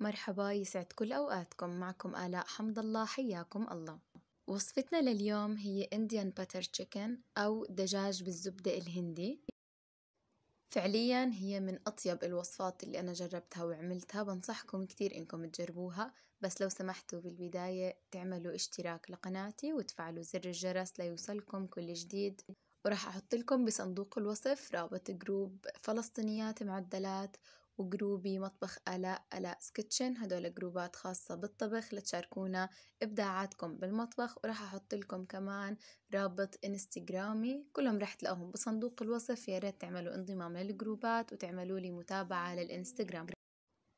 مرحبا يسعد كل أوقاتكم معكم آلاء حمد الله حياكم الله وصفتنا لليوم هي انديان Butter تشيكن أو دجاج بالزبدة الهندي فعليا هي من أطيب الوصفات اللي أنا جربتها وعملتها بنصحكم كتير إنكم تجربوها بس لو سمحتوا بالبداية تعملوا اشتراك لقناتي وتفعلوا زر الجرس ليوصلكم كل جديد وراح أحط لكم بصندوق الوصف رابط جروب فلسطينيات معدلات وجروبي مطبخ آلاء آلاء سكتشن هدول جروبات خاصة بالطبخ لتشاركونا إبداعاتكم بالمطبخ وراح أحط لكم كمان رابط إنستغرامي كلهم راح تلاقوهم بصندوق الوصف يا ريت تعملوا انضمام للجروبات وتعملوا لي متابعة للإنستغرام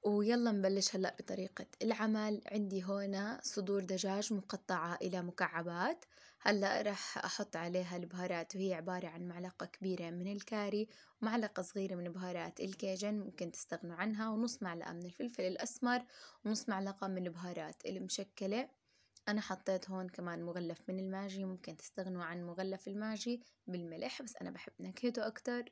ويلا نبلش هلأ بطريقة العمل عندي هنا صدور دجاج مقطعة إلى مكعبات هلأ رح أحط عليها البهارات وهي عبارة عن معلقة كبيرة من الكاري ومعلقة صغيرة من بهارات الكيجن ممكن تستغنوا عنها ونص معلقة من الفلفل الأسمر ونص معلقة من البهارات المشكلة أنا حطيت هون كمان مغلف من الماجي ممكن تستغنوا عن مغلف الماجي بالملح بس أنا بحب نكهته أكتر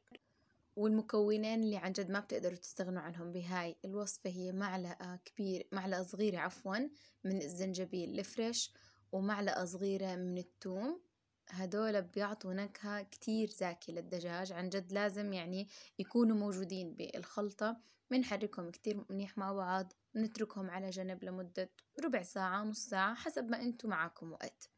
والمكونين اللي عن جد ما بتقدروا تستغنوا عنهم بهاي الوصفة هي معلقة كبير معلقة صغيرة عفوا من الزنجبيل الفريش ومعلقة صغيرة من التوم هدول بيعطوا نكهة كتير زاكية للدجاج عن جد لازم يعني يكونوا موجودين بالخلطة بنحركهم كتير منيح مع بعض بنتركهم على جنب لمدة ربع ساعة نص ساعة حسب ما انتم معاكم وقت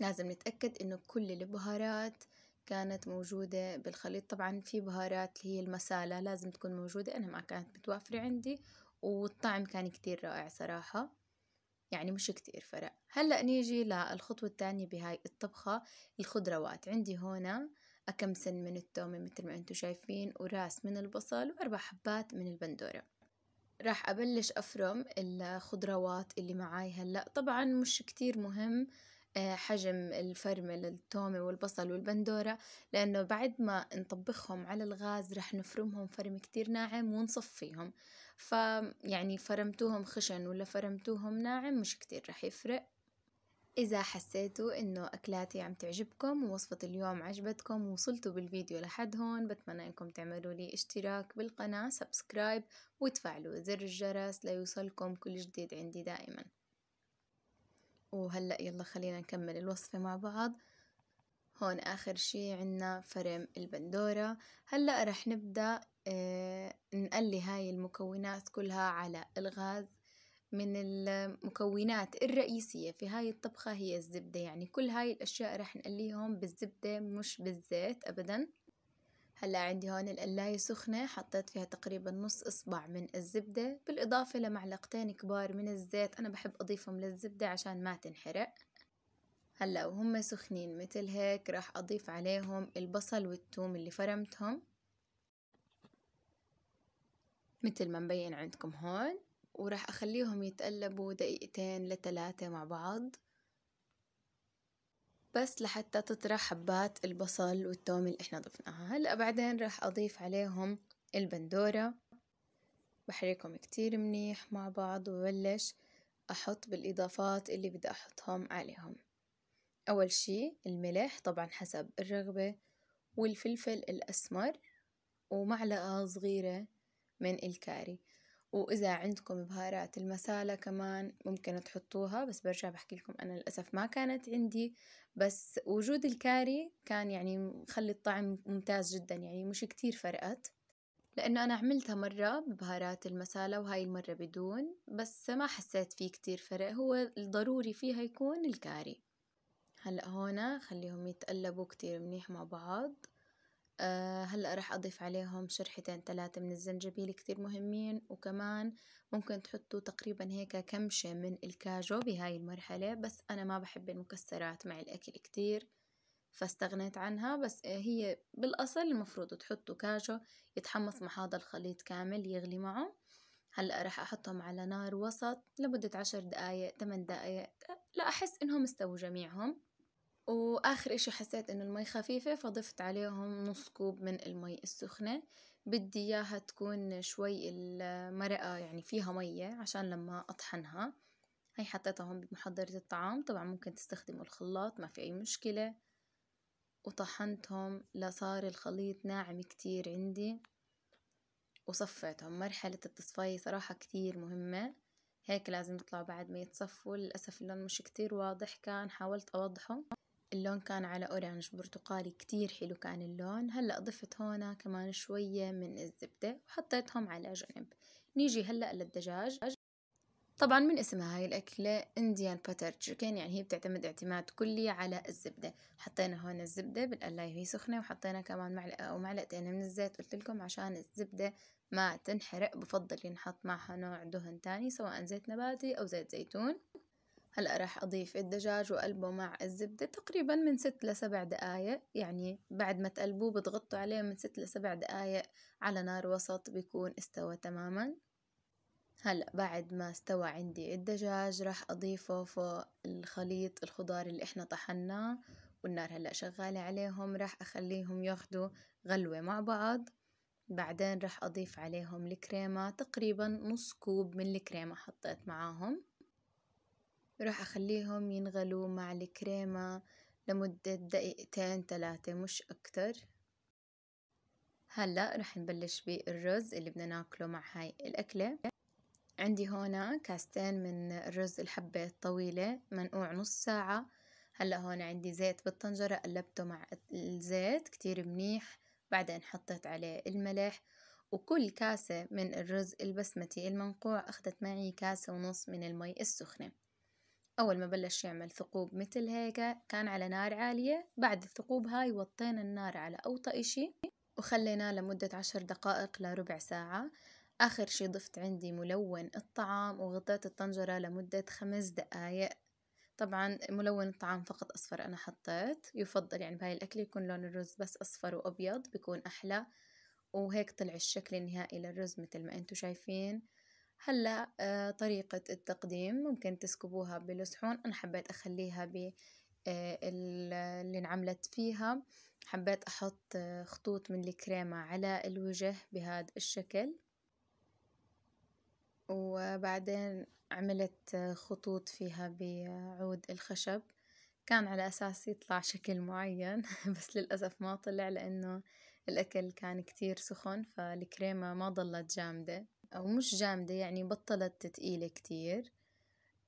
لازم نتأكد انه كل البهارات كانت موجودة بالخليط طبعا في بهارات اللي هي المسالة لازم تكون موجودة أنا ما كانت متوفرة عندي والطعم كان كتير رائع صراحة يعني مش كتير فرق هلأ نيجي للخطوة الثانية بهاي الطبخة الخضروات عندي هنا سن من التومة مثل ما أنتم شايفين وراس من البصل وأربع حبات من البندورة راح أبلش أفرم الخضروات اللي معاي هلأ طبعا مش كتير مهم آه، حجم الفرمل التومة والبصل والبندورة لأنه بعد ما نطبخهم على الغاز رح نفرمهم فرم كتير ناعم ونصفيهم فيعني فرمتوهم خشن ولا فرمتوهم ناعم مش كتير رح يفرق إذا حسيتوا إنه أكلاتي عم تعجبكم ووصفة اليوم عجبتكم ووصلتوا بالفيديو لحد هون بتمنى إنكم تعملوا لي اشتراك بالقناة سبسكرايب وتفعلوا زر الجرس ليوصلكم كل جديد عندي دائماً وهلأ يلا خلينا نكمل الوصفة مع بعض هون آخر شي عنا فرم البندورة هلأ رح نبدأ آه، نقلي هاي المكونات كلها على الغاز من المكونات الرئيسية في هاي الطبخة هي الزبدة يعني كل هاي الأشياء رح نقليهم بالزبدة مش بالزيت أبداً هلا عندي هون القلاية سخنة حطيت فيها تقريبا نص إصبع من الزبدة بالإضافة لمعلقتين كبار من الزيت أنا بحب أضيفهم للزبدة عشان ما تنحرق هلا وهم سخنين مثل هيك راح أضيف عليهم البصل والثوم اللي فرمتهم مثل ما مبين عندكم هون وراح أخليهم يتقلبوا دقيقتين لثلاثة مع بعض بس لحتى تطرى حبات البصل والثوم اللي احنا ضفناها هلأ بعدين راح أضيف عليهم البندورة بحريكم كتير منيح مع بعض وببلش أحط بالإضافات اللي بدي أحطهم عليهم أول شي الملح طبعا حسب الرغبة والفلفل الأسمر ومعلقة صغيرة من الكاري وإذا عندكم بهارات المسالة كمان ممكن تحطوها بس برجع بحكي لكم أنا للأسف ما كانت عندي بس وجود الكاري كان يعني خلي الطعم ممتاز جدا يعني مش كتير فرقت لأنه أنا عملتها مرة ببهارات المسالة وهاي المرة بدون بس ما حسيت فيه كتير فرق هو الضروري فيها يكون الكاري هلأ هون خليهم يتقلبوا كتير منيح مع بعض آه، هلأ راح أضيف عليهم شرحتين ثلاثة من الزنجبيل كتير مهمين وكمان ممكن تحطوا تقريبا هيك كمشة من الكاجو بهاي المرحلة بس أنا ما بحب المكسرات مع الأكل كتير فاستغنيت عنها بس هي بالأصل المفروض تحطوا كاجو يتحمص مع هذا الخليط كامل يغلي معه هلأ راح أحطهم على نار وسط لمدة عشر دقايق تمن دقايق لا أحس إنهم استووا جميعهم وآخر إشي حسيت إنه المي خفيفة فضفت عليهم نص كوب من المي السخنة بدي إياها تكون شوي المرقة يعني فيها مية عشان لما أطحنها هاي حطيتها هون بمحضرة الطعام طبعا ممكن تستخدموا الخلاط ما في أي مشكلة وطحنتهم لصار الخليط ناعم كتير عندي وصفيتهم مرحلة التصفية صراحة كتير مهمة هيك لازم يطلعوا بعد ما يتصفوا للأسف اللون مش كتير واضح كان حاولت أوضحه اللون كان على أورانج برتقالي كتير حلو كان اللون هلأ ضفت هون كمان شوية من الزبدة وحطيتهم على جنب نيجي هلأ للدجاج طبعا من اسمها هاي الأكلة انديان باتر تشيكن يعني هي بتعتمد اعتماد كلي على الزبدة حطينا هون الزبدة بالقلاية وهي سخنة وحطينا كمان معلقة أو معلقتين من الزيت قلت لكم عشان الزبدة ما تنحرق بفضل ينحط معها نوع دهن تاني سواء زيت نباتي أو زيت زيتون هلأ راح أضيف الدجاج وقلبه مع الزبدة تقريبا من ست لسبع دقايق يعني بعد ما تقلبوه بتغطوا عليه من ست لسبع دقايق على نار وسط بيكون استوى تماما هلأ بعد ما استوى عندي الدجاج راح أضيفه فوق الخليط الخضار اللي احنا طحناه والنار هلأ شغالة عليهم راح أخليهم ياخدوا غلوة مع بعض بعدين راح أضيف عليهم الكريمة تقريبا نص كوب من الكريمة حطيت معاهم راح أخليهم ينغلوا مع الكريمة لمدة دقيقتين ثلاثة مش أكتر هلأ رح نبلش بالرز اللي بدنا ناكله مع هاي الأكلة عندي هون كاستين من الرز الحبة الطويلة منقوع نص ساعة هلأ هون عندي زيت بالطنجرة قلبته مع الزيت كتير منيح بعدين حطيت عليه الملح وكل كاسة من الرز البسمتي المنقوع أخذت معي كاسة ونص من المي السخنة أول ما بلش يعمل ثقوب مثل هيك كان على نار عالية بعد الثقوب هاي وطينا النار على أوطى إشي وخليناه لمدة عشر دقائق لربع ساعة آخر شي ضفت عندي ملون الطعام وغطيت الطنجرة لمدة خمس دقايق طبعا ملون الطعام فقط أصفر أنا حطيت يفضل يعني بهاي الأكل يكون لون الرز بس أصفر وأبيض بيكون أحلى وهيك طلع الشكل النهائي للرز مثل ما انتو شايفين هلا طريقة التقديم ممكن تسكبوها بالصحون أنا حبيت أخليها ب اللي انعملت فيها حبيت أحط خطوط من الكريمة على الوجه بهذا الشكل وبعدين عملت خطوط فيها بعود الخشب كان على أساس يطلع شكل معين بس للأسف ما طلع لأنه الأكل كان كتير سخن فالكريمة ما ضلت جامدة أو مش جامدة يعني بطلت تقيلة كتير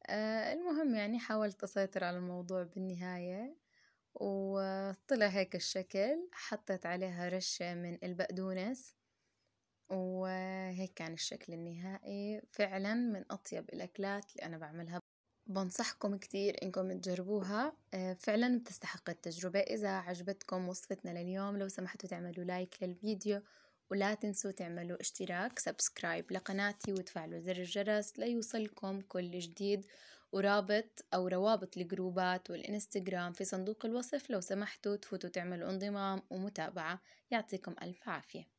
آه المهم يعني حاولت أسيطر على الموضوع بالنهاية وطلع هيك الشكل حطيت عليها رشة من البقدونس وهيك كان الشكل النهائي فعلا من أطيب الأكلات اللي أنا بعملها بنصحكم كتير إنكم تجربوها آه، فعلا بتستحق التجربة إذا عجبتكم وصفتنا لليوم لو سمحتوا تعملوا لايك للفيديو ولا تنسوا تعملوا اشتراك سبسكرايب لقناتي وتفعلوا زر الجرس ليوصلكم كل جديد ورابط أو روابط الجروبات والإنستغرام في صندوق الوصف لو سمحتوا تفوتوا تعملوا انضمام ومتابعة يعطيكم ألف عافية